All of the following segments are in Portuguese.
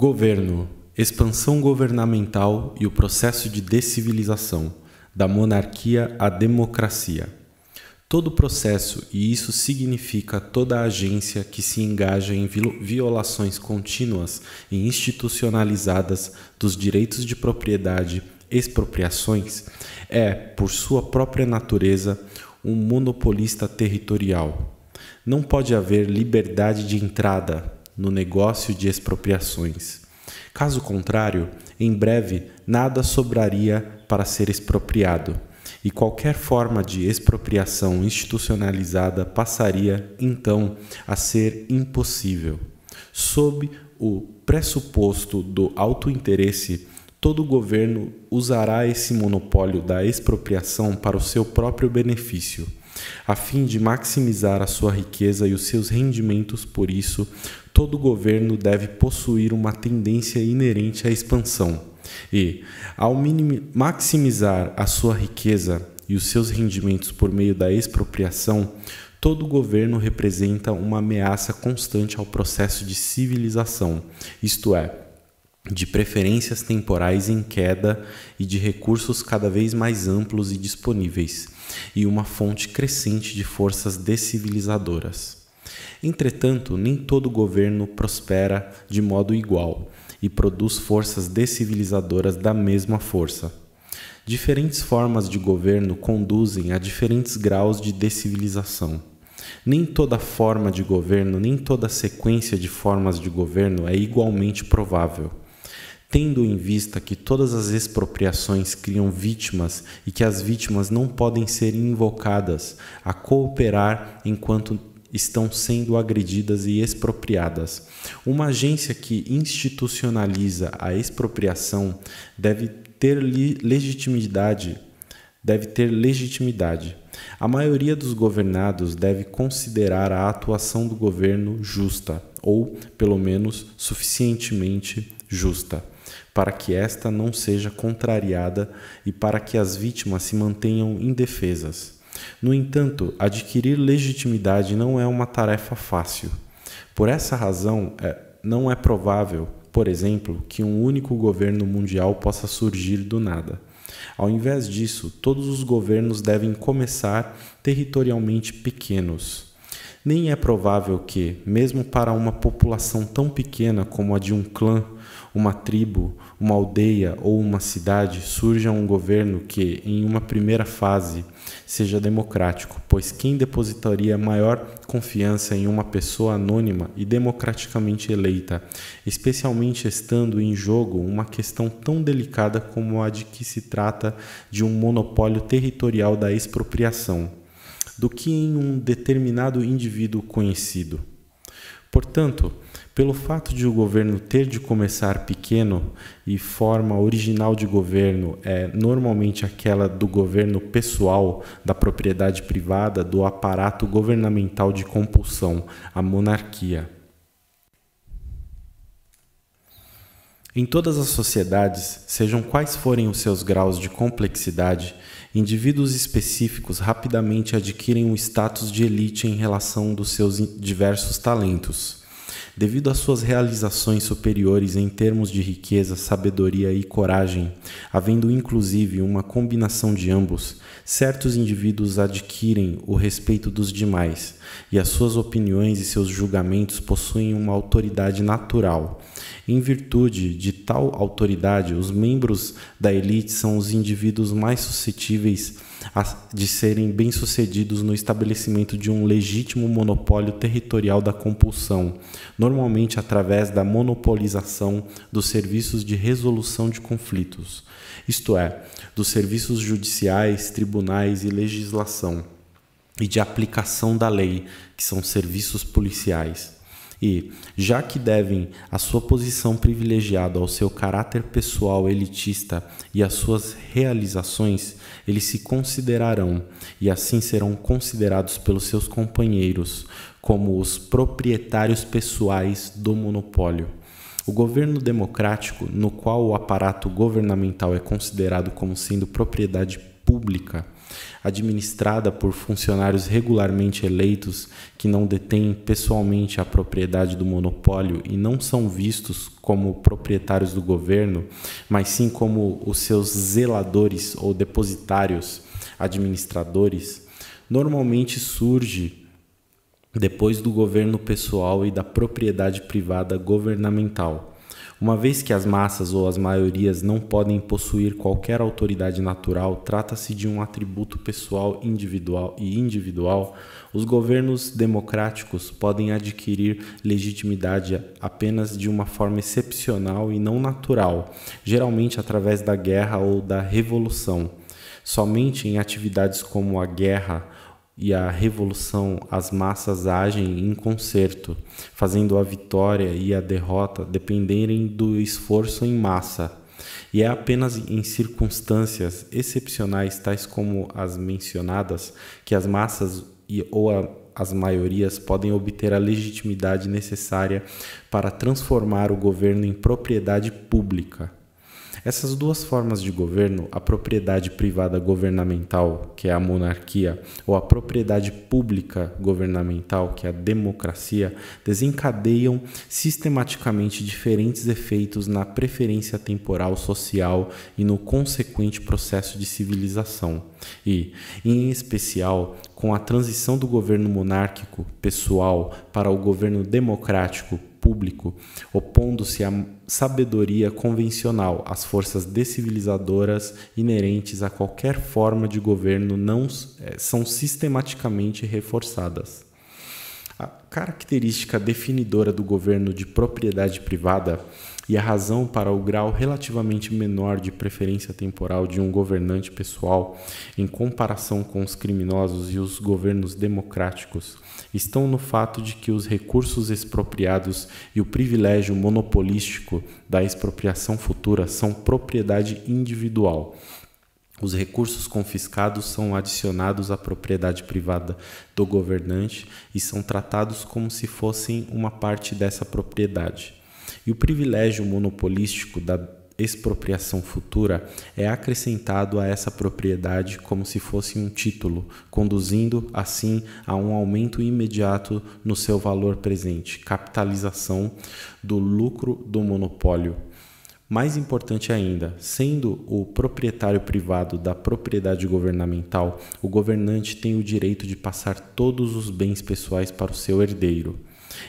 Governo, expansão governamental e o processo de descivilização, da monarquia à democracia. Todo processo, e isso significa toda agência que se engaja em violações contínuas e institucionalizadas dos direitos de propriedade, expropriações, é, por sua própria natureza, um monopolista territorial. Não pode haver liberdade de entrada, no negócio de expropriações. Caso contrário, em breve nada sobraria para ser expropriado, e qualquer forma de expropriação institucionalizada passaria, então, a ser impossível. Sob o pressuposto do autointeresse, todo governo usará esse monopólio da expropriação para o seu próprio benefício, a fim de maximizar a sua riqueza e os seus rendimentos. Por isso, todo governo deve possuir uma tendência inerente à expansão e, ao maximizar a sua riqueza e os seus rendimentos por meio da expropriação, todo governo representa uma ameaça constante ao processo de civilização, isto é, de preferências temporais em queda e de recursos cada vez mais amplos e disponíveis, e uma fonte crescente de forças descivilizadoras. Entretanto, nem todo governo prospera de modo igual e produz forças descivilizadoras da mesma força. Diferentes formas de governo conduzem a diferentes graus de descivilização. Nem toda forma de governo, nem toda sequência de formas de governo é igualmente provável. Tendo em vista que todas as expropriações criam vítimas e que as vítimas não podem ser invocadas a cooperar enquanto estão sendo agredidas e expropriadas. Uma agência que institucionaliza a expropriação deve ter legitimidade, deve ter legitimidade. A maioria dos governados deve considerar a atuação do governo justa ou, pelo menos, suficientemente justa, para que esta não seja contrariada e para que as vítimas se mantenham indefesas. No entanto, adquirir legitimidade não é uma tarefa fácil. Por essa razão, é, não é provável, por exemplo, que um único governo mundial possa surgir do nada. Ao invés disso, todos os governos devem começar territorialmente pequenos. Nem é provável que, mesmo para uma população tão pequena como a de um clã, uma tribo uma aldeia ou uma cidade surja um governo que, em uma primeira fase, seja democrático, pois quem depositaria maior confiança em uma pessoa anônima e democraticamente eleita, especialmente estando em jogo uma questão tão delicada como a de que se trata de um monopólio territorial da expropriação, do que em um determinado indivíduo conhecido? Portanto, pelo fato de o governo ter de começar pequeno e forma original de governo é normalmente aquela do governo pessoal, da propriedade privada, do aparato governamental de compulsão, a monarquia. Em todas as sociedades, sejam quais forem os seus graus de complexidade, indivíduos específicos rapidamente adquirem um status de elite em relação dos seus diversos talentos. Devido às suas realizações superiores em termos de riqueza, sabedoria e coragem, havendo inclusive uma combinação de ambos, certos indivíduos adquirem o respeito dos demais, e as suas opiniões e seus julgamentos possuem uma autoridade natural. Em virtude de tal autoridade, os membros da elite são os indivíduos mais suscetíveis de serem bem-sucedidos no estabelecimento de um legítimo monopólio territorial da compulsão, normalmente através da monopolização dos serviços de resolução de conflitos, isto é, dos serviços judiciais, tribunais e legislação, e de aplicação da lei, que são serviços policiais. E, já que devem a sua posição privilegiada ao seu caráter pessoal elitista e às suas realizações, eles se considerarão e assim serão considerados pelos seus companheiros como os proprietários pessoais do monopólio. O governo democrático, no qual o aparato governamental é considerado como sendo propriedade pública, administrada por funcionários regularmente eleitos que não detêm pessoalmente a propriedade do monopólio e não são vistos como proprietários do governo, mas sim como os seus zeladores ou depositários, administradores, normalmente surge depois do governo pessoal e da propriedade privada governamental uma vez que as massas ou as maiorias não podem possuir qualquer autoridade natural, trata-se de um atributo pessoal individual e individual, os governos democráticos podem adquirir legitimidade apenas de uma forma excepcional e não natural, geralmente através da guerra ou da revolução. Somente em atividades como a guerra, e a revolução, as massas agem em concerto, fazendo a vitória e a derrota dependerem do esforço em massa. E é apenas em circunstâncias excepcionais, tais como as mencionadas, que as massas e, ou a, as maiorias podem obter a legitimidade necessária para transformar o governo em propriedade pública essas duas formas de governo, a propriedade privada governamental, que é a monarquia, ou a propriedade pública governamental, que é a democracia, desencadeiam sistematicamente diferentes efeitos na preferência temporal social e no consequente processo de civilização. E, em especial, com a transição do governo monárquico pessoal para o governo democrático público, opondo-se à sabedoria convencional, às forças decivilizadoras inerentes a qualquer forma de governo não eh, são sistematicamente reforçadas. A característica definidora do governo de propriedade privada e a razão para o grau relativamente menor de preferência temporal de um governante pessoal em comparação com os criminosos e os governos democráticos estão no fato de que os recursos expropriados e o privilégio monopolístico da expropriação futura são propriedade individual. Os recursos confiscados são adicionados à propriedade privada do governante e são tratados como se fossem uma parte dessa propriedade. E o privilégio monopolístico da expropriação futura é acrescentado a essa propriedade como se fosse um título, conduzindo assim a um aumento imediato no seu valor presente, capitalização do lucro do monopólio. Mais importante ainda, sendo o proprietário privado da propriedade governamental, o governante tem o direito de passar todos os bens pessoais para o seu herdeiro.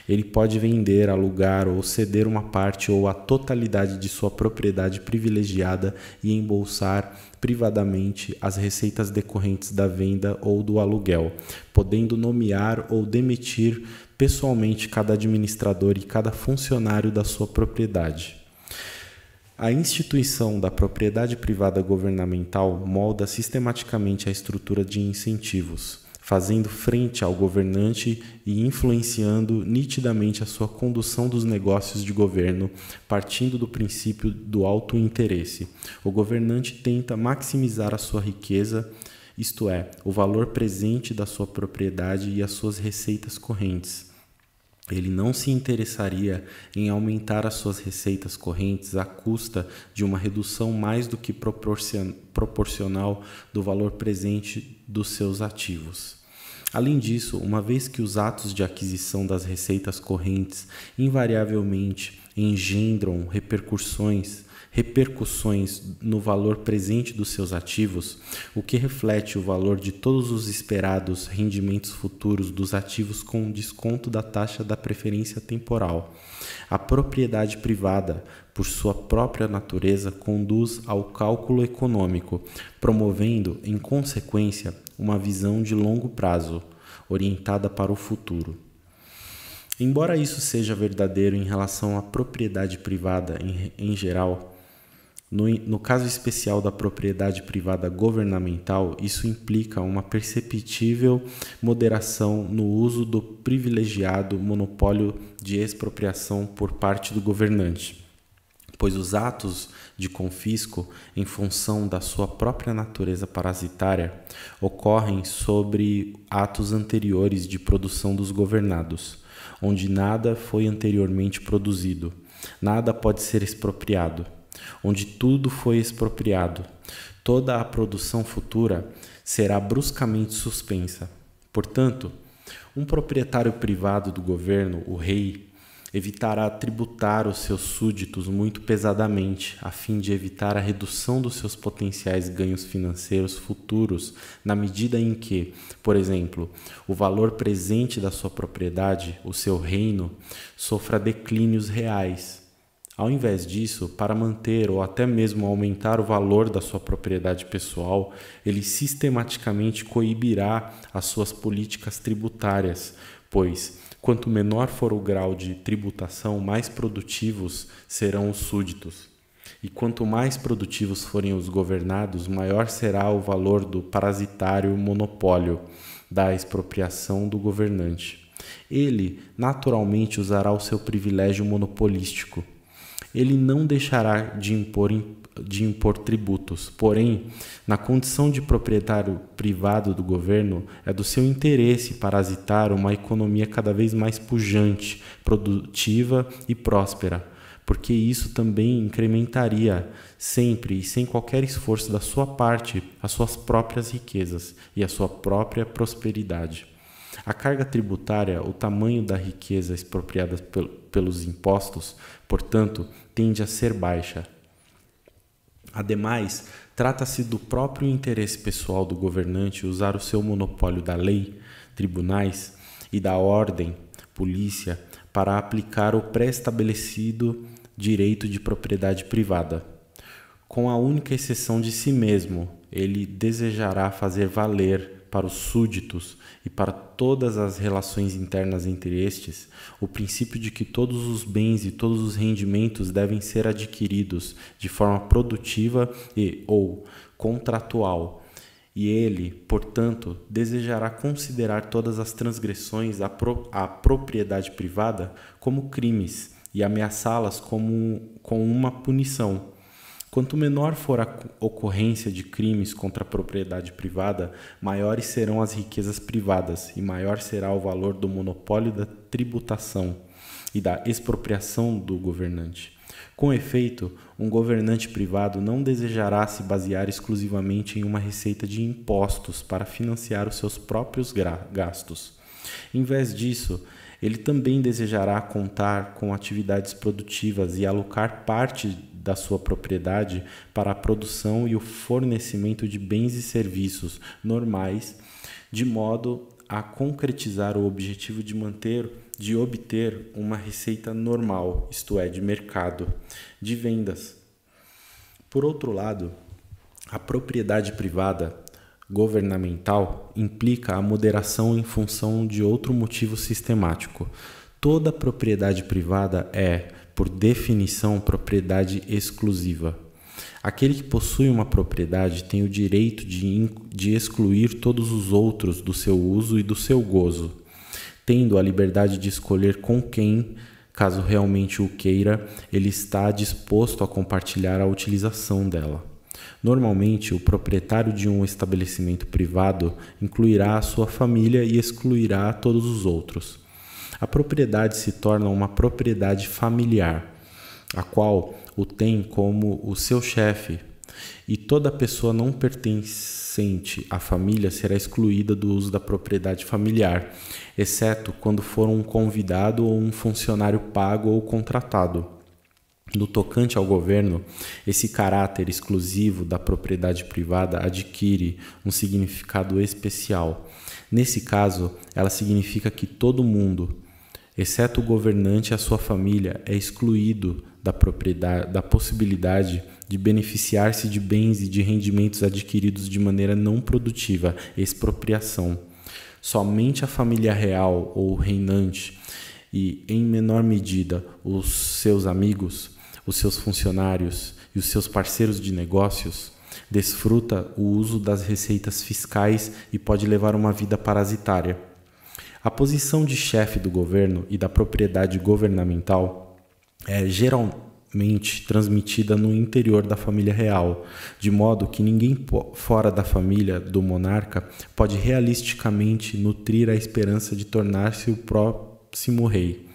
Ele pode vender, alugar ou ceder uma parte ou a totalidade de sua propriedade privilegiada e embolsar privadamente as receitas decorrentes da venda ou do aluguel, podendo nomear ou demitir pessoalmente cada administrador e cada funcionário da sua propriedade. A instituição da propriedade privada governamental molda sistematicamente a estrutura de incentivos fazendo frente ao governante e influenciando nitidamente a sua condução dos negócios de governo, partindo do princípio do alto interesse, O governante tenta maximizar a sua riqueza, isto é, o valor presente da sua propriedade e as suas receitas correntes. Ele não se interessaria em aumentar as suas receitas correntes à custa de uma redução mais do que proporcional do valor presente dos seus ativos. Além disso, uma vez que os atos de aquisição das receitas correntes invariavelmente engendram repercussões, repercussões no valor presente dos seus ativos, o que reflete o valor de todos os esperados rendimentos futuros dos ativos com desconto da taxa da preferência temporal. A propriedade privada, por sua própria natureza, conduz ao cálculo econômico, promovendo, em consequência, uma visão de longo prazo, orientada para o futuro. Embora isso seja verdadeiro em relação à propriedade privada em, em geral, no, no caso especial da propriedade privada governamental, isso implica uma perceptível moderação no uso do privilegiado monopólio de expropriação por parte do governante, pois os atos de confisco em função da sua própria natureza parasitária ocorrem sobre atos anteriores de produção dos governados, onde nada foi anteriormente produzido, nada pode ser expropriado, onde tudo foi expropriado. Toda a produção futura será bruscamente suspensa. Portanto, um proprietário privado do governo, o rei, evitará tributar os seus súditos muito pesadamente, a fim de evitar a redução dos seus potenciais ganhos financeiros futuros, na medida em que, por exemplo, o valor presente da sua propriedade, o seu reino, sofra declínios reais. Ao invés disso, para manter ou até mesmo aumentar o valor da sua propriedade pessoal, ele sistematicamente coibirá as suas políticas tributárias, pois Quanto menor for o grau de tributação, mais produtivos serão os súditos. E quanto mais produtivos forem os governados, maior será o valor do parasitário monopólio da expropriação do governante. Ele naturalmente usará o seu privilégio monopolístico. Ele não deixará de impor impostos de impor tributos. Porém, na condição de proprietário privado do governo, é do seu interesse parasitar uma economia cada vez mais pujante, produtiva e próspera, porque isso também incrementaria sempre e sem qualquer esforço da sua parte as suas próprias riquezas e a sua própria prosperidade. A carga tributária, o tamanho da riqueza expropriada pelos impostos, portanto, tende a ser baixa, Ademais, trata-se do próprio interesse pessoal do governante usar o seu monopólio da lei, tribunais e da ordem, polícia, para aplicar o pré-estabelecido direito de propriedade privada. Com a única exceção de si mesmo, ele desejará fazer valer para os súditos e para todas as relações internas entre estes, o princípio de que todos os bens e todos os rendimentos devem ser adquiridos de forma produtiva e ou contratual. E ele, portanto, desejará considerar todas as transgressões à, pro à propriedade privada como crimes e ameaçá-las como com uma punição Quanto menor for a ocorrência de crimes contra a propriedade privada, maiores serão as riquezas privadas e maior será o valor do monopólio da tributação e da expropriação do governante. Com efeito, um governante privado não desejará se basear exclusivamente em uma receita de impostos para financiar os seus próprios gastos. Em vez disso, ele também desejará contar com atividades produtivas e alocar parte da sua propriedade para a produção e o fornecimento de bens e serviços normais, de modo a concretizar o objetivo de manter de obter uma receita normal, isto é, de mercado, de vendas. Por outro lado, a propriedade privada governamental implica a moderação em função de outro motivo sistemático. Toda propriedade privada é, por definição, propriedade exclusiva. Aquele que possui uma propriedade tem o direito de, de excluir todos os outros do seu uso e do seu gozo, tendo a liberdade de escolher com quem, caso realmente o queira, ele está disposto a compartilhar a utilização dela. Normalmente, o proprietário de um estabelecimento privado incluirá a sua família e excluirá todos os outros a propriedade se torna uma propriedade familiar, a qual o tem como o seu chefe, e toda pessoa não pertencente à família será excluída do uso da propriedade familiar, exceto quando for um convidado ou um funcionário pago ou contratado. No tocante ao governo, esse caráter exclusivo da propriedade privada adquire um significado especial. Nesse caso, ela significa que todo mundo, exceto o governante e a sua família, é excluído da, propriedade, da possibilidade de beneficiar-se de bens e de rendimentos adquiridos de maneira não produtiva, expropriação. Somente a família real ou reinante e, em menor medida, os seus amigos, os seus funcionários e os seus parceiros de negócios desfruta o uso das receitas fiscais e pode levar uma vida parasitária. A posição de chefe do governo e da propriedade governamental é geralmente transmitida no interior da família real, de modo que ninguém fora da família do monarca pode realisticamente nutrir a esperança de tornar-se o próximo rei.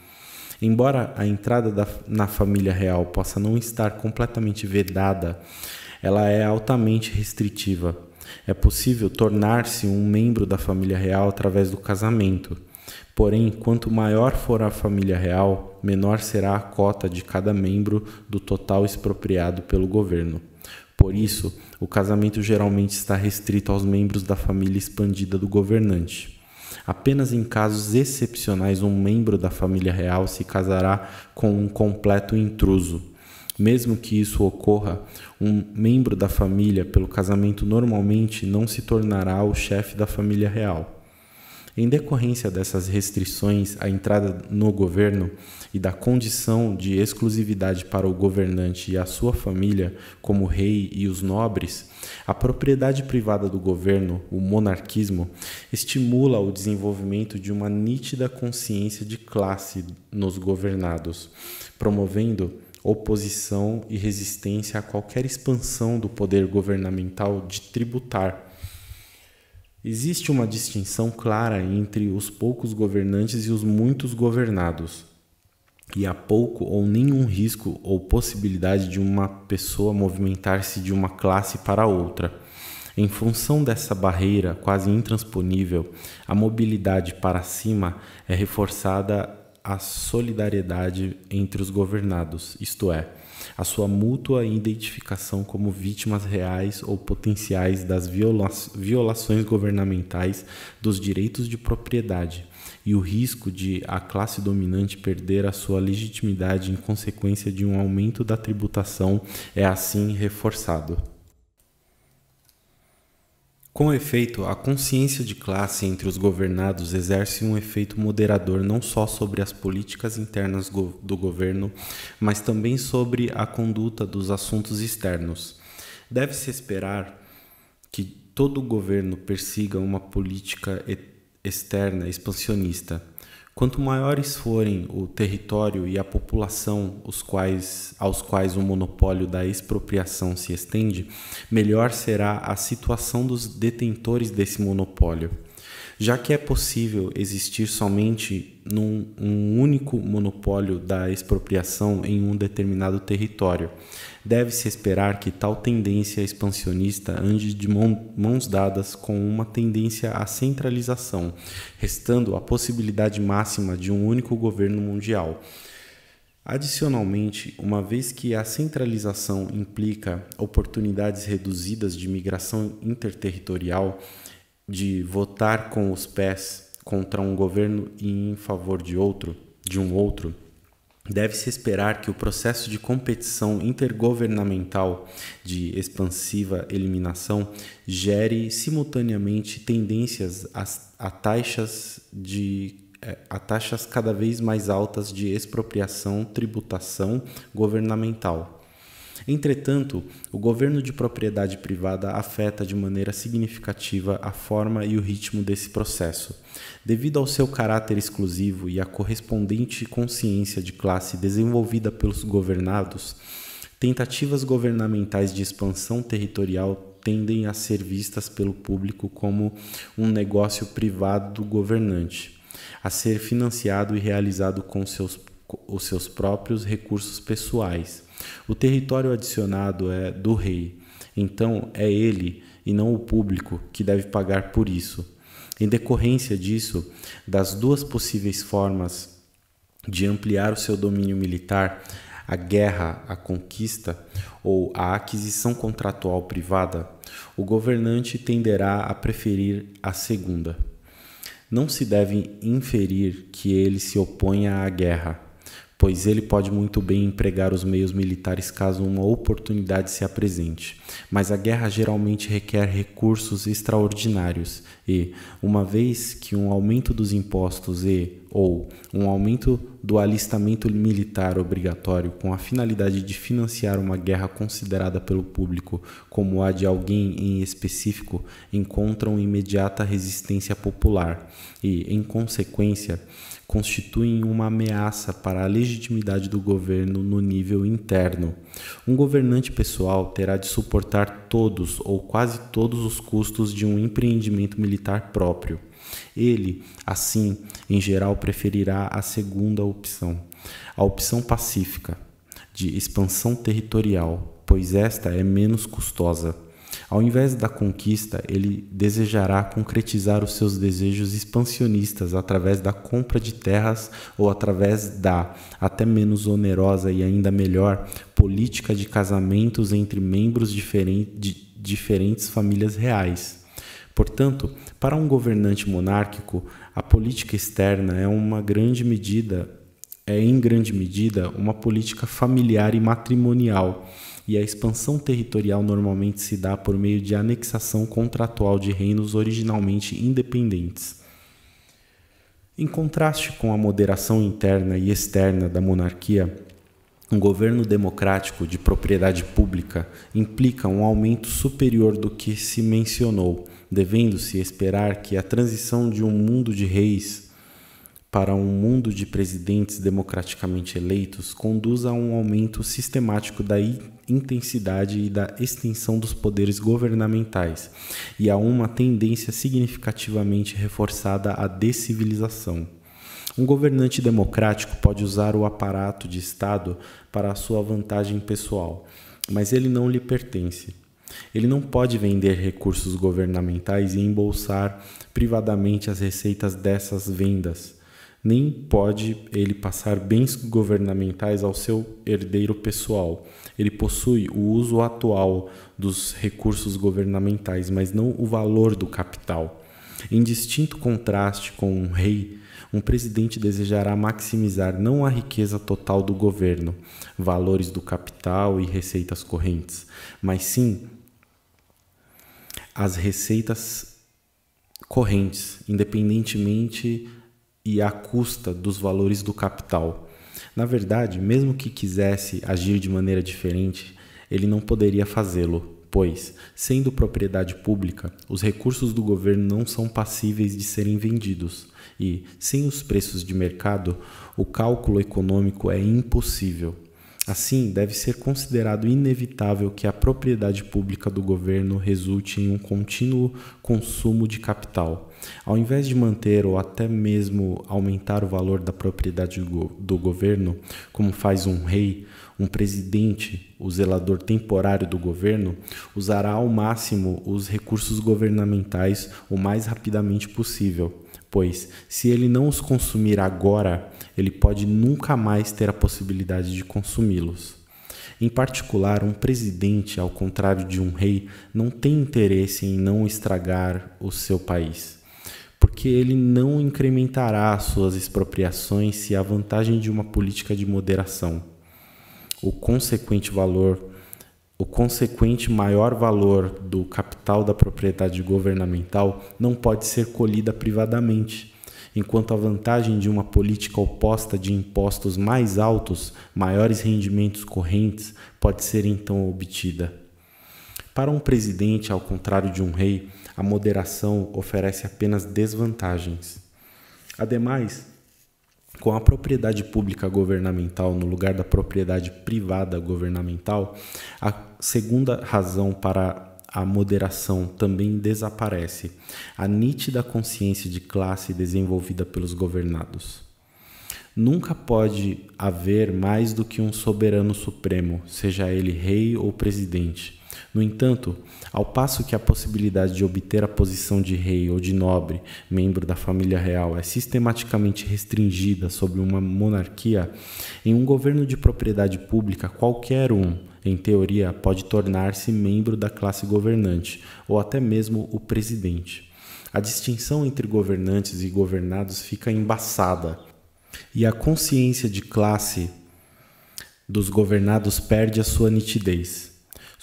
Embora a entrada da, na família real possa não estar completamente vedada, ela é altamente restritiva é possível tornar-se um membro da família real através do casamento. Porém, quanto maior for a família real, menor será a cota de cada membro do total expropriado pelo governo. Por isso, o casamento geralmente está restrito aos membros da família expandida do governante. Apenas em casos excepcionais, um membro da família real se casará com um completo intruso. Mesmo que isso ocorra, um membro da família, pelo casamento, normalmente não se tornará o chefe da família real. Em decorrência dessas restrições à entrada no governo e da condição de exclusividade para o governante e a sua família, como rei e os nobres, a propriedade privada do governo, o monarquismo, estimula o desenvolvimento de uma nítida consciência de classe nos governados, promovendo oposição e resistência a qualquer expansão do poder governamental de tributar. Existe uma distinção clara entre os poucos governantes e os muitos governados. E há pouco ou nenhum risco ou possibilidade de uma pessoa movimentar-se de uma classe para outra. Em função dessa barreira quase intransponível, a mobilidade para cima é reforçada a solidariedade entre os governados, isto é, a sua mútua identificação como vítimas reais ou potenciais das viola violações governamentais dos direitos de propriedade e o risco de a classe dominante perder a sua legitimidade em consequência de um aumento da tributação é assim reforçado. Com efeito, a consciência de classe entre os governados exerce um efeito moderador não só sobre as políticas internas go do governo, mas também sobre a conduta dos assuntos externos. Deve-se esperar que todo governo persiga uma política externa expansionista Quanto maiores forem o território e a população os quais, aos quais o monopólio da expropriação se estende, melhor será a situação dos detentores desse monopólio. Já que é possível existir somente num um único monopólio da expropriação em um determinado território, deve-se esperar que tal tendência expansionista ande de mãos dadas com uma tendência à centralização, restando a possibilidade máxima de um único governo mundial. Adicionalmente, uma vez que a centralização implica oportunidades reduzidas de migração interterritorial, de votar com os pés contra um governo e em favor de outro, de um outro, Deve-se esperar que o processo de competição intergovernamental de expansiva eliminação gere simultaneamente tendências a, taxas de é, a taxas cada vez mais altas de expropriação tributação governamental, Entretanto, o governo de propriedade privada afeta de maneira significativa a forma e o ritmo desse processo. Devido ao seu caráter exclusivo e à correspondente consciência de classe desenvolvida pelos governados, tentativas governamentais de expansão territorial tendem a ser vistas pelo público como um negócio privado do governante, a ser financiado e realizado com seus, os seus próprios recursos pessoais. O território adicionado é do rei, então é ele e não o público que deve pagar por isso. Em decorrência disso, das duas possíveis formas de ampliar o seu domínio militar, a guerra, a conquista ou a aquisição contratual privada, o governante tenderá a preferir a segunda. Não se deve inferir que ele se oponha à guerra, pois ele pode muito bem empregar os meios militares caso uma oportunidade se apresente. Mas a guerra geralmente requer recursos extraordinários e, uma vez que um aumento dos impostos e ou um aumento do alistamento militar obrigatório com a finalidade de financiar uma guerra considerada pelo público como a de alguém em específico, encontram imediata resistência popular e, em consequência, constituem uma ameaça para a legitimidade do governo no nível interno. Um governante pessoal terá de suportar todos ou quase todos os custos de um empreendimento militar próprio. Ele, assim, em geral, preferirá a segunda opção, a opção pacífica, de expansão territorial, pois esta é menos custosa. Ao invés da conquista, ele desejará concretizar os seus desejos expansionistas através da compra de terras ou através da, até menos onerosa e ainda melhor, política de casamentos entre membros de diferentes famílias reais. Portanto, para um governante monárquico, a política externa é uma grande medida, é em grande medida uma política familiar e matrimonial, e a expansão territorial normalmente se dá por meio de anexação contratual de reinos originalmente independentes. Em contraste com a moderação interna e externa da monarquia, um governo democrático de propriedade pública implica um aumento superior do que se mencionou devendo-se esperar que a transição de um mundo de reis para um mundo de presidentes democraticamente eleitos conduza a um aumento sistemático da intensidade e da extensão dos poderes governamentais e a uma tendência significativamente reforçada à descivilização. Um governante democrático pode usar o aparato de Estado para a sua vantagem pessoal, mas ele não lhe pertence. Ele não pode vender recursos governamentais e embolsar privadamente as receitas dessas vendas. Nem pode ele passar bens governamentais ao seu herdeiro pessoal. Ele possui o uso atual dos recursos governamentais, mas não o valor do capital. Em distinto contraste com um rei, um presidente desejará maximizar não a riqueza total do governo, valores do capital e receitas correntes, mas sim as receitas correntes, independentemente e à custa dos valores do capital. Na verdade, mesmo que quisesse agir de maneira diferente, ele não poderia fazê-lo, pois, sendo propriedade pública, os recursos do governo não são passíveis de serem vendidos e, sem os preços de mercado, o cálculo econômico é impossível. Assim, deve ser considerado inevitável que a propriedade pública do governo resulte em um contínuo consumo de capital. Ao invés de manter ou até mesmo aumentar o valor da propriedade do governo, como faz um rei, um presidente, o zelador temporário do governo, usará ao máximo os recursos governamentais o mais rapidamente possível pois se ele não os consumir agora, ele pode nunca mais ter a possibilidade de consumi-los. Em particular, um presidente, ao contrário de um rei, não tem interesse em não estragar o seu país, porque ele não incrementará suas expropriações se a vantagem de uma política de moderação. O consequente valor o consequente maior valor do capital da propriedade governamental não pode ser colhida privadamente, enquanto a vantagem de uma política oposta de impostos mais altos, maiores rendimentos correntes, pode ser então obtida. Para um presidente, ao contrário de um rei, a moderação oferece apenas desvantagens. Ademais, com a propriedade pública governamental no lugar da propriedade privada governamental, a segunda razão para a moderação também desaparece, a nítida consciência de classe desenvolvida pelos governados. Nunca pode haver mais do que um soberano supremo, seja ele rei ou presidente no entanto, ao passo que a possibilidade de obter a posição de rei ou de nobre, membro da família real, é sistematicamente restringida sob uma monarquia, em um governo de propriedade pública, qualquer um, em teoria, pode tornar-se membro da classe governante, ou até mesmo o presidente. A distinção entre governantes e governados fica embaçada, e a consciência de classe dos governados perde a sua nitidez.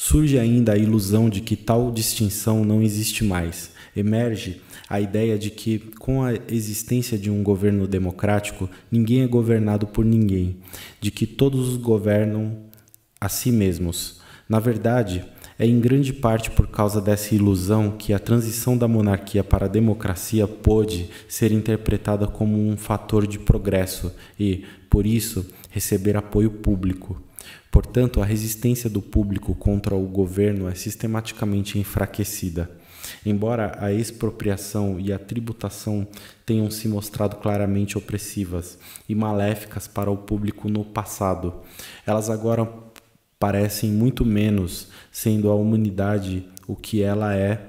Surge ainda a ilusão de que tal distinção não existe mais. Emerge a ideia de que, com a existência de um governo democrático, ninguém é governado por ninguém, de que todos governam a si mesmos. Na verdade, é em grande parte por causa dessa ilusão que a transição da monarquia para a democracia pôde ser interpretada como um fator de progresso e, por isso, receber apoio público. Portanto, a resistência do público contra o governo é sistematicamente enfraquecida. Embora a expropriação e a tributação tenham se mostrado claramente opressivas e maléficas para o público no passado, elas agora parecem muito menos, sendo a humanidade o que ela é,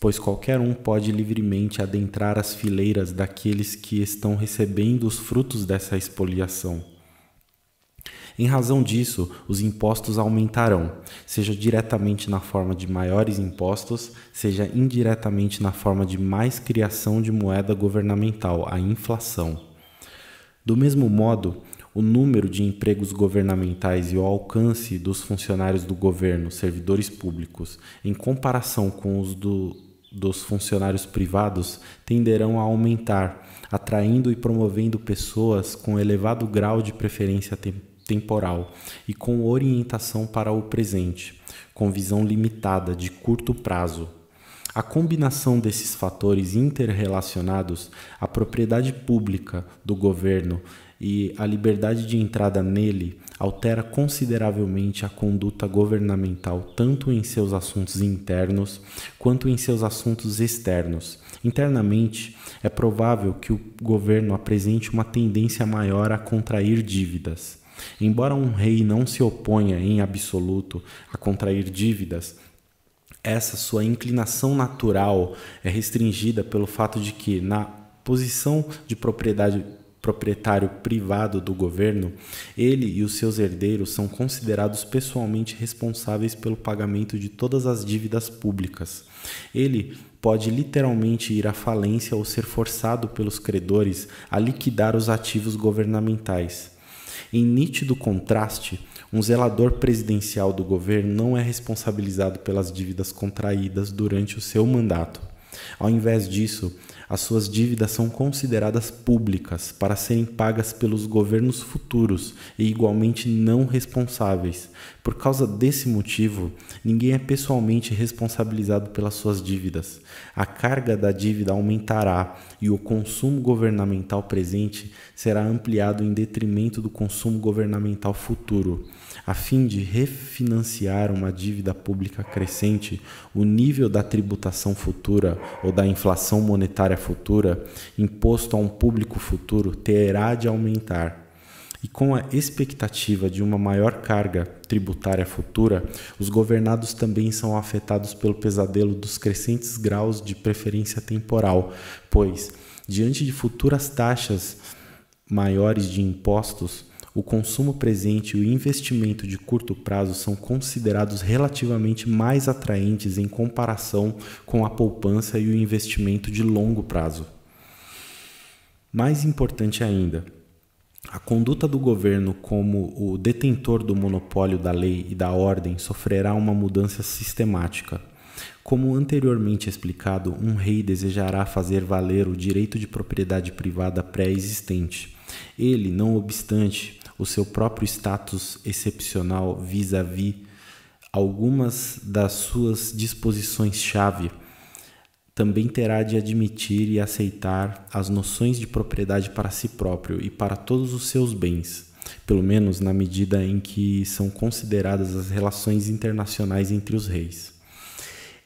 pois qualquer um pode livremente adentrar as fileiras daqueles que estão recebendo os frutos dessa expoliação. Em razão disso, os impostos aumentarão, seja diretamente na forma de maiores impostos, seja indiretamente na forma de mais criação de moeda governamental, a inflação. Do mesmo modo, o número de empregos governamentais e o alcance dos funcionários do governo, servidores públicos, em comparação com os do, dos funcionários privados, tenderão a aumentar, atraindo e promovendo pessoas com elevado grau de preferência temporal temporal e com orientação para o presente, com visão limitada de curto prazo. A combinação desses fatores interrelacionados, a propriedade pública do governo e a liberdade de entrada nele altera consideravelmente a conduta governamental tanto em seus assuntos internos quanto em seus assuntos externos. Internamente, é provável que o governo apresente uma tendência maior a contrair dívidas. Embora um rei não se oponha em absoluto a contrair dívidas, essa sua inclinação natural é restringida pelo fato de que, na posição de propriedade proprietário privado do governo, ele e os seus herdeiros são considerados pessoalmente responsáveis pelo pagamento de todas as dívidas públicas. Ele pode literalmente ir à falência ou ser forçado pelos credores a liquidar os ativos governamentais. Em nítido contraste, um zelador presidencial do governo não é responsabilizado pelas dívidas contraídas durante o seu mandato. Ao invés disso, as suas dívidas são consideradas públicas para serem pagas pelos governos futuros e igualmente não responsáveis. Por causa desse motivo, ninguém é pessoalmente responsabilizado pelas suas dívidas. A carga da dívida aumentará e o consumo governamental presente será ampliado em detrimento do consumo governamental futuro a fim de refinanciar uma dívida pública crescente, o nível da tributação futura ou da inflação monetária futura imposto a um público futuro terá de aumentar. E com a expectativa de uma maior carga tributária futura, os governados também são afetados pelo pesadelo dos crescentes graus de preferência temporal, pois, diante de futuras taxas maiores de impostos, o consumo presente e o investimento de curto prazo são considerados relativamente mais atraentes em comparação com a poupança e o investimento de longo prazo. Mais importante ainda, a conduta do governo como o detentor do monopólio da lei e da ordem sofrerá uma mudança sistemática. Como anteriormente explicado, um rei desejará fazer valer o direito de propriedade privada pré-existente. Ele, não obstante, o seu próprio status excepcional vis-à-vis algumas das suas disposições-chave, também terá de admitir e aceitar as noções de propriedade para si próprio e para todos os seus bens, pelo menos na medida em que são consideradas as relações internacionais entre os reis.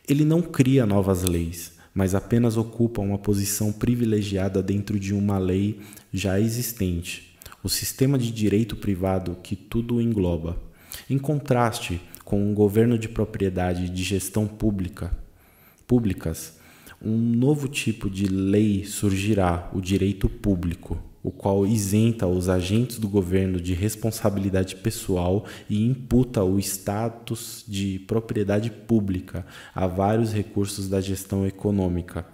Ele não cria novas leis, mas apenas ocupa uma posição privilegiada dentro de uma lei já existente, o sistema de direito privado que tudo engloba, em contraste com um governo de propriedade de gestão pública, públicas, um novo tipo de lei surgirá, o direito público, o qual isenta os agentes do governo de responsabilidade pessoal e imputa o status de propriedade pública a vários recursos da gestão econômica,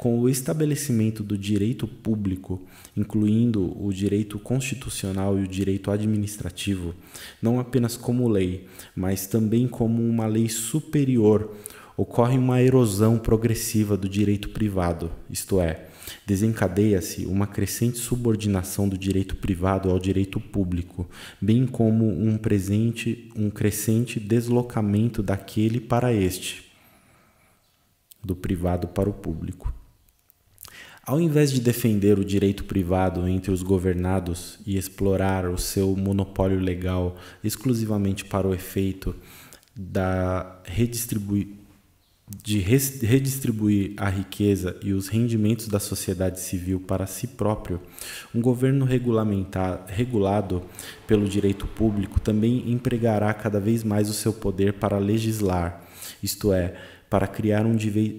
com o estabelecimento do direito público, incluindo o direito constitucional e o direito administrativo, não apenas como lei, mas também como uma lei superior, ocorre uma erosão progressiva do direito privado, isto é, desencadeia-se uma crescente subordinação do direito privado ao direito público, bem como um presente, um crescente deslocamento daquele para este, do privado para o público ao invés de defender o direito privado entre os governados e explorar o seu monopólio legal exclusivamente para o efeito da de redistribuir a riqueza e os rendimentos da sociedade civil para si próprio, um governo regulado pelo direito público também empregará cada vez mais o seu poder para legislar, isto é, para criar um,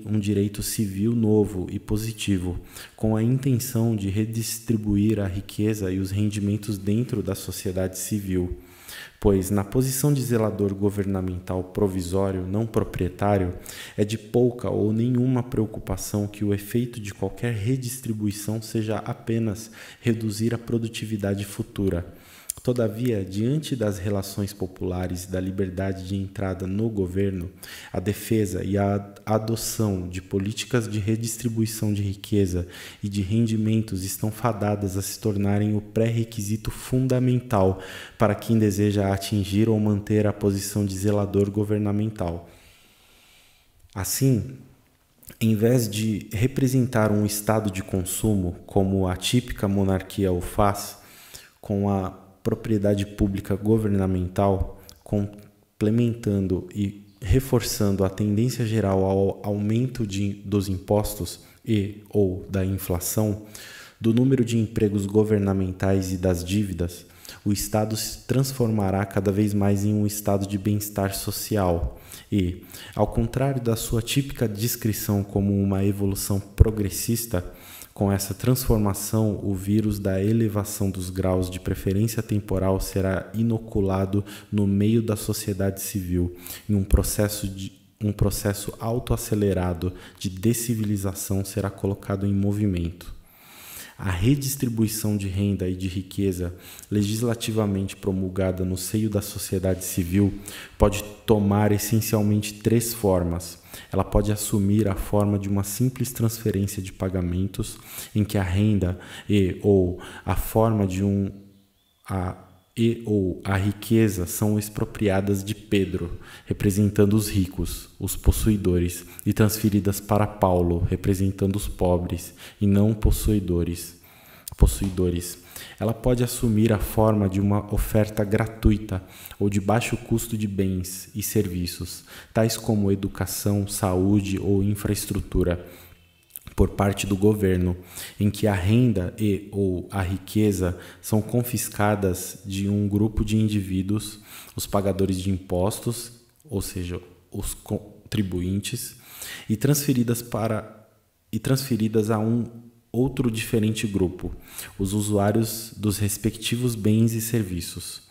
um direito civil novo e positivo, com a intenção de redistribuir a riqueza e os rendimentos dentro da sociedade civil pois na posição de zelador governamental provisório não proprietário é de pouca ou nenhuma preocupação que o efeito de qualquer redistribuição seja apenas reduzir a produtividade futura, Todavia, diante das relações populares e da liberdade de entrada no governo, a defesa e a adoção de políticas de redistribuição de riqueza e de rendimentos estão fadadas a se tornarem o pré-requisito fundamental para quem deseja atingir ou manter a posição de zelador governamental. Assim, em vez de representar um estado de consumo, como a típica monarquia o faz, com a propriedade pública governamental, complementando e reforçando a tendência geral ao aumento de, dos impostos e ou da inflação, do número de empregos governamentais e das dívidas, o Estado se transformará cada vez mais em um estado de bem-estar social e, ao contrário da sua típica descrição como uma evolução progressista, com essa transformação, o vírus da elevação dos graus de preferência temporal será inoculado no meio da sociedade civil, em um processo de um processo autoacelerado de descivilização será colocado em movimento. A redistribuição de renda e de riqueza, legislativamente promulgada no seio da sociedade civil, pode tomar essencialmente três formas ela pode assumir a forma de uma simples transferência de pagamentos em que a renda e ou a forma de um a e ou a riqueza são expropriadas de Pedro, representando os ricos, os possuidores, e transferidas para Paulo, representando os pobres e não possuidores, possuidores ela pode assumir a forma de uma oferta gratuita ou de baixo custo de bens e serviços, tais como educação, saúde ou infraestrutura por parte do governo, em que a renda e ou a riqueza são confiscadas de um grupo de indivíduos, os pagadores de impostos, ou seja, os contribuintes, e transferidas para e transferidas a um outro diferente grupo, os usuários dos respectivos bens e serviços.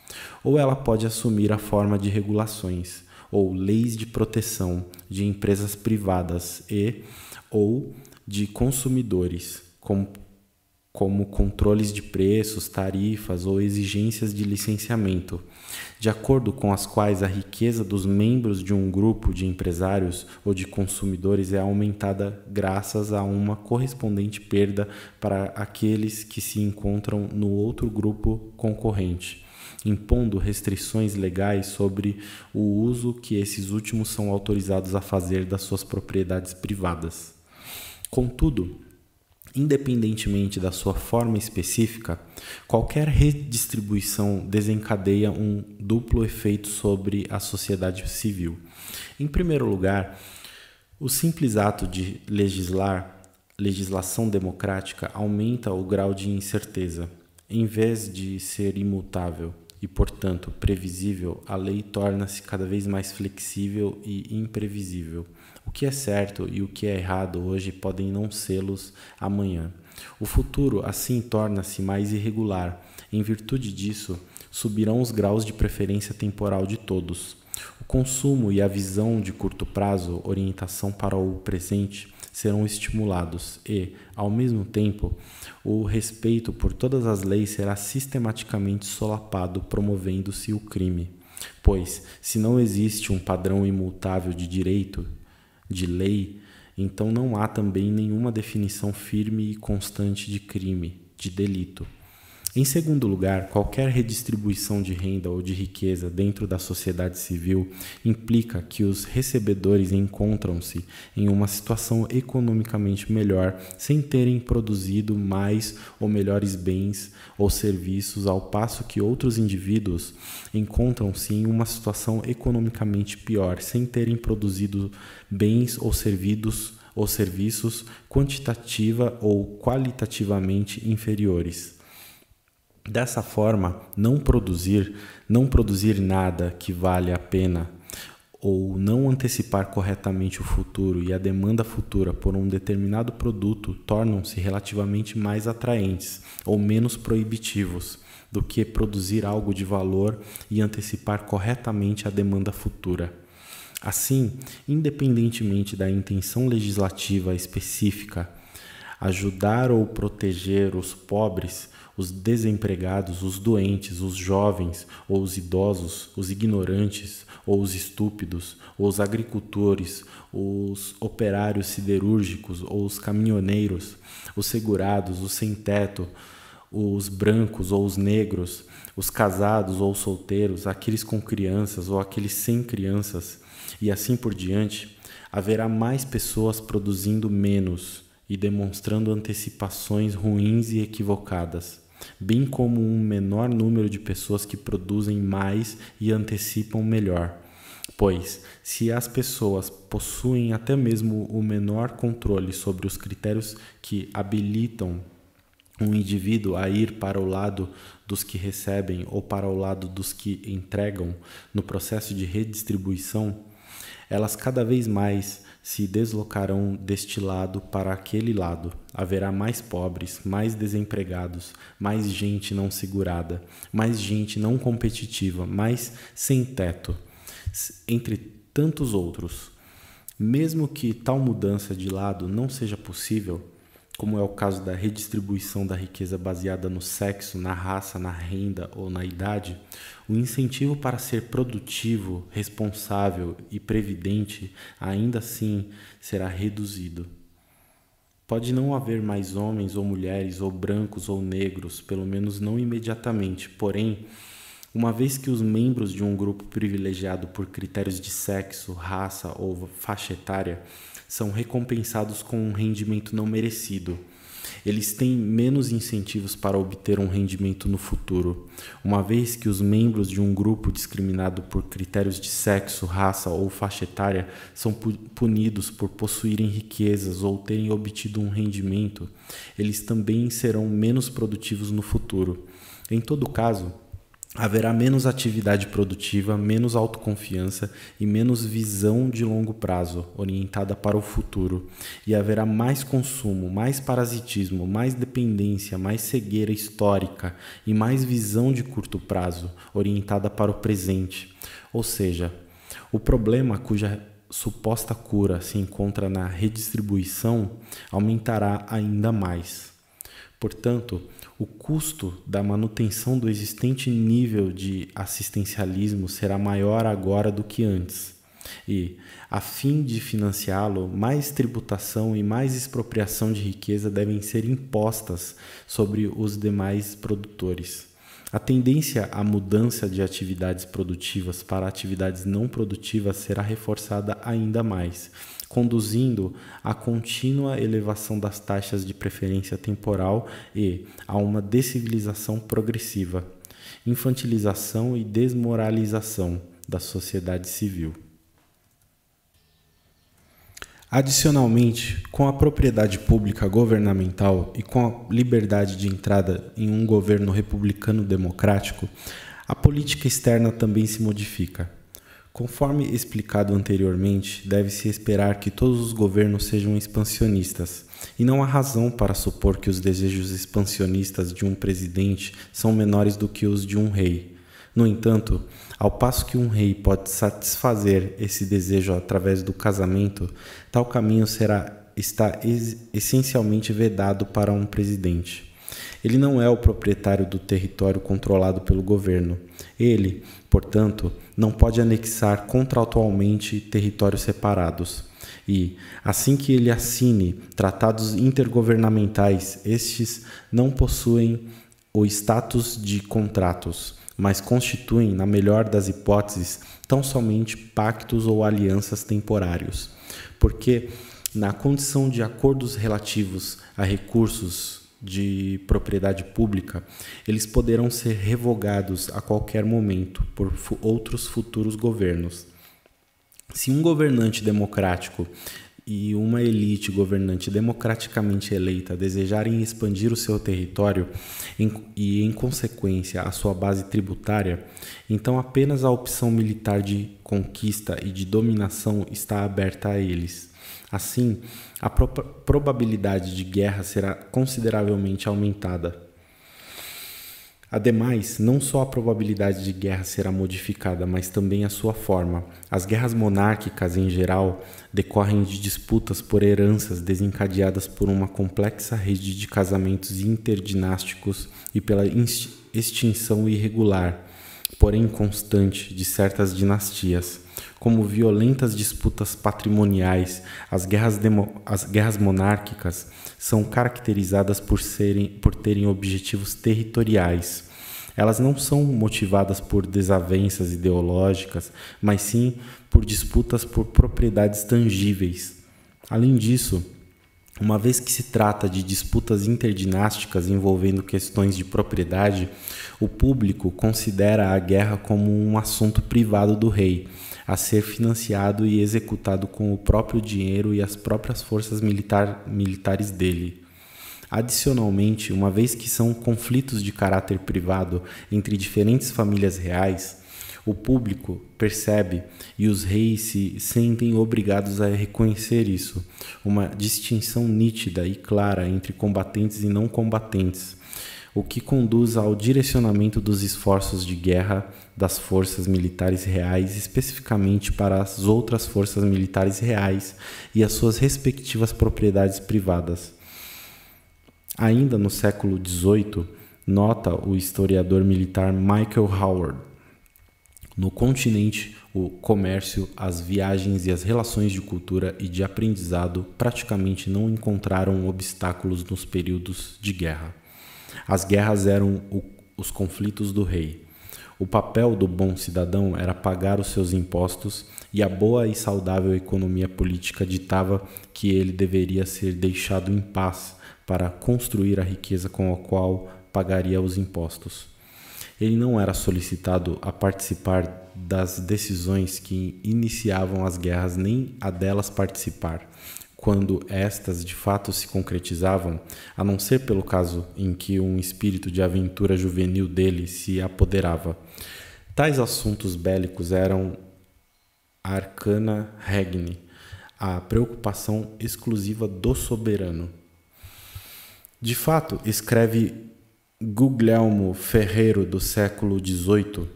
Ou ela pode assumir a forma de regulações ou leis de proteção de empresas privadas e ou de consumidores, como como controles de preços, tarifas ou exigências de licenciamento, de acordo com as quais a riqueza dos membros de um grupo de empresários ou de consumidores é aumentada graças a uma correspondente perda para aqueles que se encontram no outro grupo concorrente, impondo restrições legais sobre o uso que esses últimos são autorizados a fazer das suas propriedades privadas. Contudo, independentemente da sua forma específica, qualquer redistribuição desencadeia um duplo efeito sobre a sociedade civil. Em primeiro lugar, o simples ato de legislar, legislação democrática, aumenta o grau de incerteza. Em vez de ser imutável e, portanto, previsível, a lei torna-se cada vez mais flexível e imprevisível. O que é certo e o que é errado hoje podem não sê-los amanhã. O futuro, assim, torna-se mais irregular. Em virtude disso, subirão os graus de preferência temporal de todos. O consumo e a visão de curto prazo, orientação para o presente, serão estimulados e, ao mesmo tempo, o respeito por todas as leis será sistematicamente solapado, promovendo-se o crime. Pois, se não existe um padrão imutável de direito, de lei, então não há também nenhuma definição firme e constante de crime, de delito. Em segundo lugar, qualquer redistribuição de renda ou de riqueza dentro da sociedade civil implica que os recebedores encontram-se em uma situação economicamente melhor sem terem produzido mais ou melhores bens ou serviços, ao passo que outros indivíduos encontram-se em uma situação economicamente pior sem terem produzido bens ou servidos ou serviços quantitativa ou qualitativamente inferiores. Dessa forma, não produzir, não produzir nada que vale a pena ou não antecipar corretamente o futuro e a demanda futura por um determinado produto tornam-se relativamente mais atraentes ou menos proibitivos do que produzir algo de valor e antecipar corretamente a demanda futura. Assim, independentemente da intenção legislativa específica, ajudar ou proteger os pobres os desempregados, os doentes, os jovens, ou os idosos, os ignorantes, ou os estúpidos, ou os agricultores, os operários siderúrgicos, ou os caminhoneiros, os segurados, os sem-teto, os brancos ou os negros, os casados ou solteiros, aqueles com crianças ou aqueles sem crianças, e assim por diante, haverá mais pessoas produzindo menos e demonstrando antecipações ruins e equivocadas bem como um menor número de pessoas que produzem mais e antecipam melhor. Pois, se as pessoas possuem até mesmo o menor controle sobre os critérios que habilitam um indivíduo a ir para o lado dos que recebem ou para o lado dos que entregam no processo de redistribuição, elas cada vez mais se deslocarão deste lado para aquele lado. Haverá mais pobres, mais desempregados, mais gente não segurada, mais gente não competitiva, mais sem teto, entre tantos outros. Mesmo que tal mudança de lado não seja possível, como é o caso da redistribuição da riqueza baseada no sexo, na raça, na renda ou na idade, o incentivo para ser produtivo, responsável e previdente ainda assim será reduzido. Pode não haver mais homens ou mulheres, ou brancos ou negros, pelo menos não imediatamente, porém, uma vez que os membros de um grupo privilegiado por critérios de sexo, raça ou faixa etária são recompensados com um rendimento não merecido, eles têm menos incentivos para obter um rendimento no futuro, uma vez que os membros de um grupo discriminado por critérios de sexo, raça ou faixa etária são punidos por possuírem riquezas ou terem obtido um rendimento, eles também serão menos produtivos no futuro. Em todo caso, haverá menos atividade produtiva, menos autoconfiança e menos visão de longo prazo orientada para o futuro. E haverá mais consumo, mais parasitismo, mais dependência, mais cegueira histórica e mais visão de curto prazo orientada para o presente. Ou seja, o problema cuja suposta cura se encontra na redistribuição aumentará ainda mais. Portanto, o custo da manutenção do existente nível de assistencialismo será maior agora do que antes. E, a fim de financiá-lo, mais tributação e mais expropriação de riqueza devem ser impostas sobre os demais produtores. A tendência à mudança de atividades produtivas para atividades não produtivas será reforçada ainda mais, conduzindo à contínua elevação das taxas de preferência temporal e a uma descivilização progressiva, infantilização e desmoralização da sociedade civil. Adicionalmente, com a propriedade pública governamental e com a liberdade de entrada em um governo republicano democrático, a política externa também se modifica. Conforme explicado anteriormente, deve-se esperar que todos os governos sejam expansionistas, e não há razão para supor que os desejos expansionistas de um presidente são menores do que os de um rei. No entanto, ao passo que um rei pode satisfazer esse desejo através do casamento, tal caminho será está essencialmente vedado para um presidente. Ele não é o proprietário do território controlado pelo governo, ele, portanto, não pode anexar contratualmente territórios separados. E, assim que ele assine tratados intergovernamentais, estes não possuem o status de contratos, mas constituem, na melhor das hipóteses, tão somente pactos ou alianças temporários. Porque, na condição de acordos relativos a recursos de propriedade pública, eles poderão ser revogados a qualquer momento por outros futuros governos. Se um governante democrático e uma elite governante democraticamente eleita desejarem expandir o seu território e, em consequência, a sua base tributária, então apenas a opção militar de conquista e de dominação está aberta a eles. Assim, a pro probabilidade de guerra será consideravelmente aumentada. Ademais, não só a probabilidade de guerra será modificada, mas também a sua forma. As guerras monárquicas, em geral, decorrem de disputas por heranças desencadeadas por uma complexa rede de casamentos interdinásticos e pela extinção irregular, porém constante, de certas dinastias como violentas disputas patrimoniais, as guerras, demo, as guerras monárquicas são caracterizadas por, serem, por terem objetivos territoriais. Elas não são motivadas por desavenças ideológicas, mas sim por disputas por propriedades tangíveis. Além disso, uma vez que se trata de disputas interdinásticas envolvendo questões de propriedade, o público considera a guerra como um assunto privado do rei a ser financiado e executado com o próprio dinheiro e as próprias forças militar, militares dele. Adicionalmente, uma vez que são conflitos de caráter privado entre diferentes famílias reais, o público percebe e os reis se sentem obrigados a reconhecer isso, uma distinção nítida e clara entre combatentes e não combatentes, o que conduz ao direcionamento dos esforços de guerra das forças militares reais, especificamente para as outras forças militares reais e as suas respectivas propriedades privadas. Ainda no século XVIII, nota o historiador militar Michael Howard. No continente, o comércio, as viagens e as relações de cultura e de aprendizado praticamente não encontraram obstáculos nos períodos de guerra. As guerras eram o, os conflitos do rei. O papel do bom cidadão era pagar os seus impostos e a boa e saudável economia política ditava que ele deveria ser deixado em paz para construir a riqueza com a qual pagaria os impostos. Ele não era solicitado a participar das decisões que iniciavam as guerras nem a delas participar quando estas de fato se concretizavam, a não ser pelo caso em que um espírito de aventura juvenil dele se apoderava. Tais assuntos bélicos eram arcana regni, a preocupação exclusiva do soberano. De fato, escreve Guglielmo Ferreiro do século XVIII,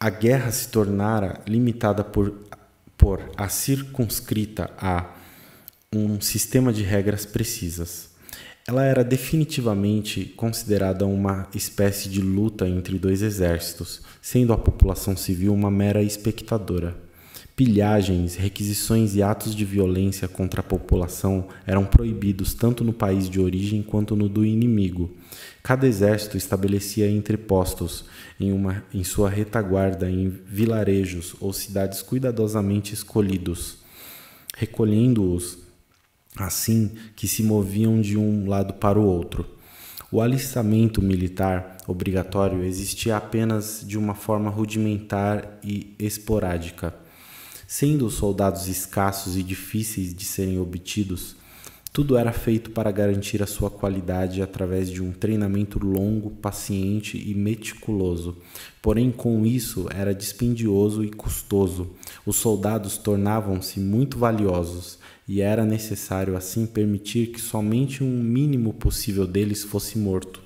a guerra se tornara limitada por, por a circunscrita a um sistema de regras precisas. Ela era definitivamente considerada uma espécie de luta entre dois exércitos, sendo a população civil uma mera espectadora. Pilhagens, requisições e atos de violência contra a população eram proibidos tanto no país de origem quanto no do inimigo. Cada exército estabelecia entrepostos em, uma, em sua retaguarda em vilarejos ou cidades cuidadosamente escolhidos. Recolhendo-os, assim que se moviam de um lado para o outro. O alistamento militar obrigatório existia apenas de uma forma rudimentar e esporádica. Sendo os soldados escassos e difíceis de serem obtidos, tudo era feito para garantir a sua qualidade através de um treinamento longo, paciente e meticuloso. Porém, com isso, era dispendioso e custoso. Os soldados tornavam-se muito valiosos e era necessário, assim, permitir que somente um mínimo possível deles fosse morto.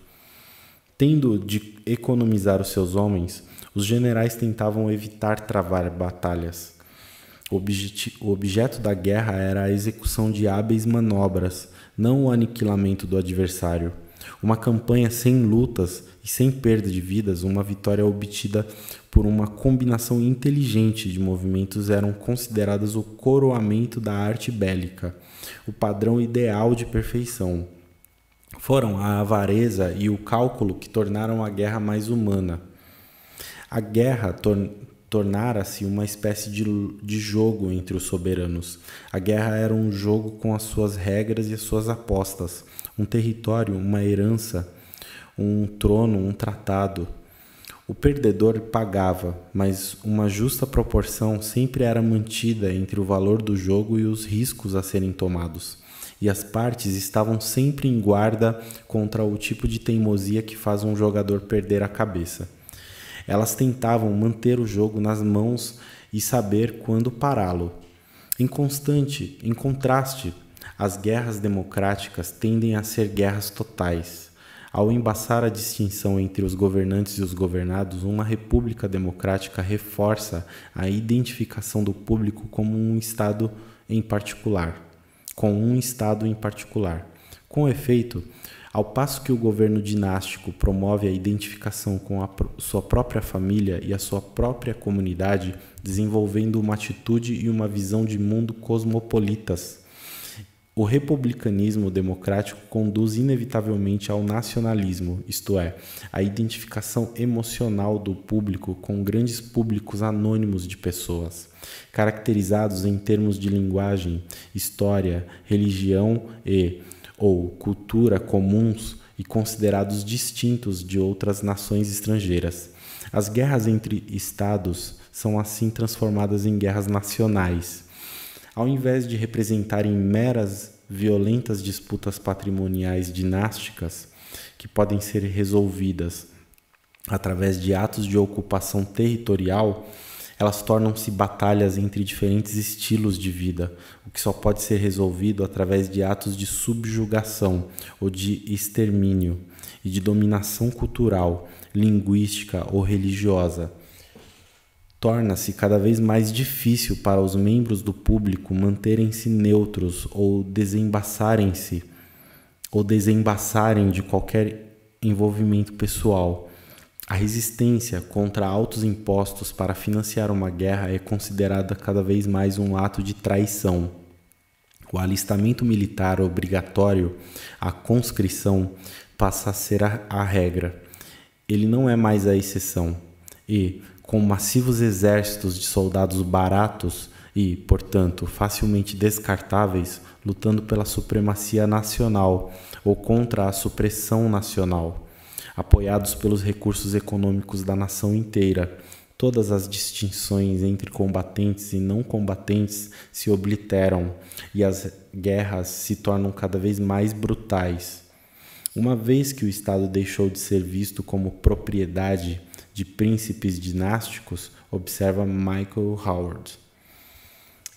Tendo de economizar os seus homens, os generais tentavam evitar travar batalhas o, objeto da guerra era a execução de hábeis manobras, não o aniquilamento do adversário. Uma campanha sem lutas e sem perda de vidas, uma vitória obtida por uma combinação inteligente de movimentos eram consideradas o coroamento da arte bélica, o padrão ideal de perfeição. Foram a avareza e o cálculo que tornaram a guerra mais humana. A guerra tor tornara-se uma espécie de, de jogo entre os soberanos. A guerra era um jogo com as suas regras e as suas apostas, um território, uma herança, um trono, um tratado. O perdedor pagava, mas uma justa proporção sempre era mantida entre o valor do jogo e os riscos a serem tomados. E as partes estavam sempre em guarda contra o tipo de teimosia que faz um jogador perder a cabeça. Elas tentavam manter o jogo nas mãos e saber quando pará-lo. Em constante, em contraste, as guerras democráticas tendem a ser guerras totais. Ao embaçar a distinção entre os governantes e os governados, uma república democrática reforça a identificação do público como um Estado em particular, com um Estado em particular. Com efeito, ao passo que o governo dinástico promove a identificação com a sua própria família e a sua própria comunidade, desenvolvendo uma atitude e uma visão de mundo cosmopolitas. O republicanismo democrático conduz inevitavelmente ao nacionalismo, isto é, à identificação emocional do público com grandes públicos anônimos de pessoas, caracterizados em termos de linguagem, história, religião e, ou cultura comuns e considerados distintos de outras nações estrangeiras. As guerras entre estados são assim transformadas em guerras nacionais. Ao invés de representarem meras violentas disputas patrimoniais dinásticas que podem ser resolvidas através de atos de ocupação territorial, elas tornam-se batalhas entre diferentes estilos de vida, o que só pode ser resolvido através de atos de subjugação ou de extermínio e de dominação cultural, linguística ou religiosa. Torna-se cada vez mais difícil para os membros do público manterem-se neutros ou desembaçarem-se ou desembaçarem de qualquer envolvimento pessoal a resistência contra altos impostos para financiar uma guerra é considerada cada vez mais um ato de traição. O alistamento militar obrigatório, a conscrição, passa a ser a, a regra. Ele não é mais a exceção. E, com massivos exércitos de soldados baratos e, portanto, facilmente descartáveis, lutando pela supremacia nacional ou contra a supressão nacional apoiados pelos recursos econômicos da nação inteira. Todas as distinções entre combatentes e não combatentes se obliteram e as guerras se tornam cada vez mais brutais. Uma vez que o Estado deixou de ser visto como propriedade de príncipes dinásticos, observa Michael Howard.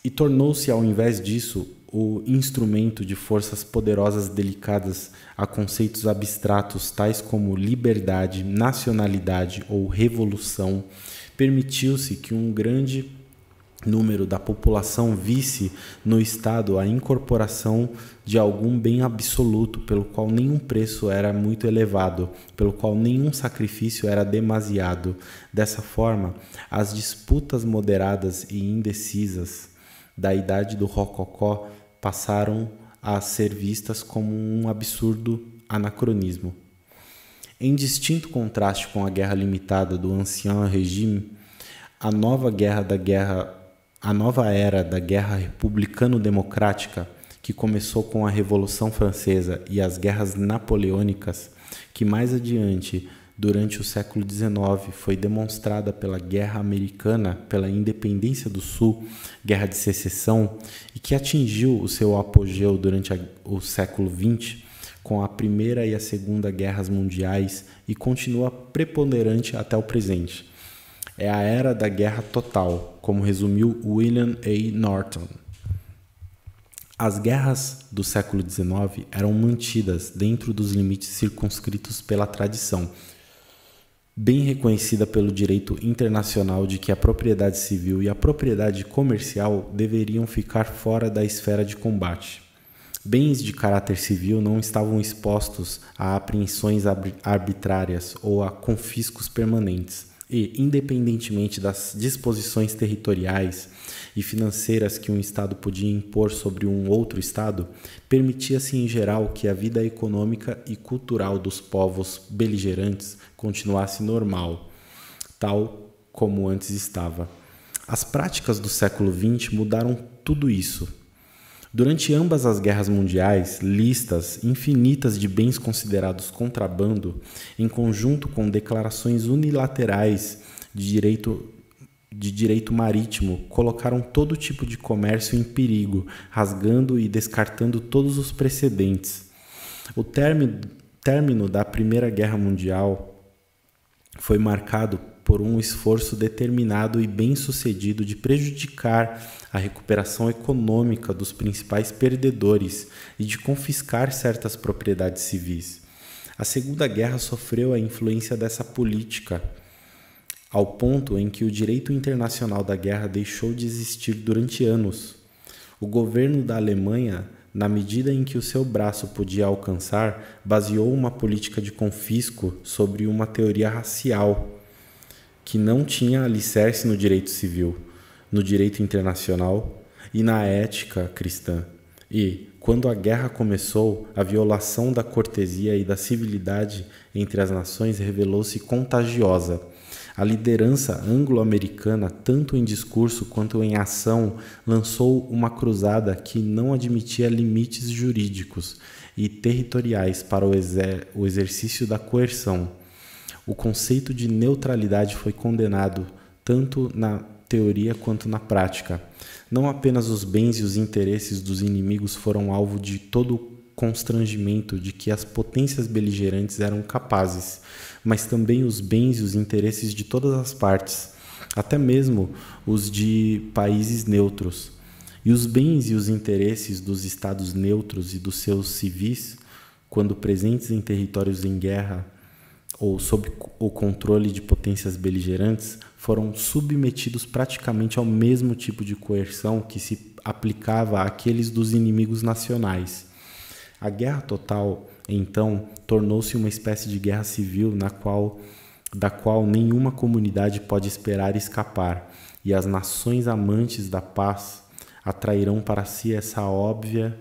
E tornou-se, ao invés disso, o instrumento de forças poderosas delicadas a conceitos abstratos tais como liberdade, nacionalidade ou revolução, permitiu-se que um grande número da população visse no Estado a incorporação de algum bem absoluto pelo qual nenhum preço era muito elevado, pelo qual nenhum sacrifício era demasiado. Dessa forma, as disputas moderadas e indecisas da idade do Rococó passaram a ser vistas como um absurdo anacronismo. Em distinto contraste com a guerra limitada do ancião regime, a nova guerra da guerra, a nova era da guerra republicano-democrática, que começou com a Revolução Francesa e as guerras napoleônicas, que mais adiante durante o século XIX, foi demonstrada pela Guerra Americana pela Independência do Sul, Guerra de Secessão, e que atingiu o seu apogeu durante a, o século XX com a Primeira e a Segunda Guerras Mundiais e continua preponderante até o presente. É a era da guerra total, como resumiu William A. Norton. As guerras do século XIX eram mantidas dentro dos limites circunscritos pela tradição bem reconhecida pelo direito internacional de que a propriedade civil e a propriedade comercial deveriam ficar fora da esfera de combate. Bens de caráter civil não estavam expostos a apreensões arbitrárias ou a confiscos permanentes e, independentemente das disposições territoriais e financeiras que um Estado podia impor sobre um outro Estado, permitia-se em geral que a vida econômica e cultural dos povos beligerantes continuasse normal, tal como antes estava. As práticas do século XX mudaram tudo isso Durante ambas as guerras mundiais, listas infinitas de bens considerados contrabando, em conjunto com declarações unilaterais de direito, de direito marítimo, colocaram todo tipo de comércio em perigo, rasgando e descartando todos os precedentes. O término, término da Primeira Guerra Mundial foi marcado por um esforço determinado e bem-sucedido de prejudicar a recuperação econômica dos principais perdedores e de confiscar certas propriedades civis. A Segunda Guerra sofreu a influência dessa política, ao ponto em que o direito internacional da guerra deixou de existir durante anos. O governo da Alemanha na medida em que o seu braço podia alcançar, baseou uma política de confisco sobre uma teoria racial que não tinha alicerce no direito civil no direito internacional e na ética cristã. E, quando a guerra começou, a violação da cortesia e da civilidade entre as nações revelou-se contagiosa. A liderança anglo-americana, tanto em discurso quanto em ação, lançou uma cruzada que não admitia limites jurídicos e territoriais para o, exer o exercício da coerção. O conceito de neutralidade foi condenado tanto na teoria quanto na prática. Não apenas os bens e os interesses dos inimigos foram alvo de todo o constrangimento de que as potências beligerantes eram capazes, mas também os bens e os interesses de todas as partes, até mesmo os de países neutros. E os bens e os interesses dos estados neutros e dos seus civis, quando presentes em territórios em guerra, ou sob o controle de potências beligerantes, foram submetidos praticamente ao mesmo tipo de coerção que se aplicava àqueles dos inimigos nacionais. A guerra total, então, tornou-se uma espécie de guerra civil na qual da qual nenhuma comunidade pode esperar escapar, e as nações amantes da paz atrairão para si essa óbvia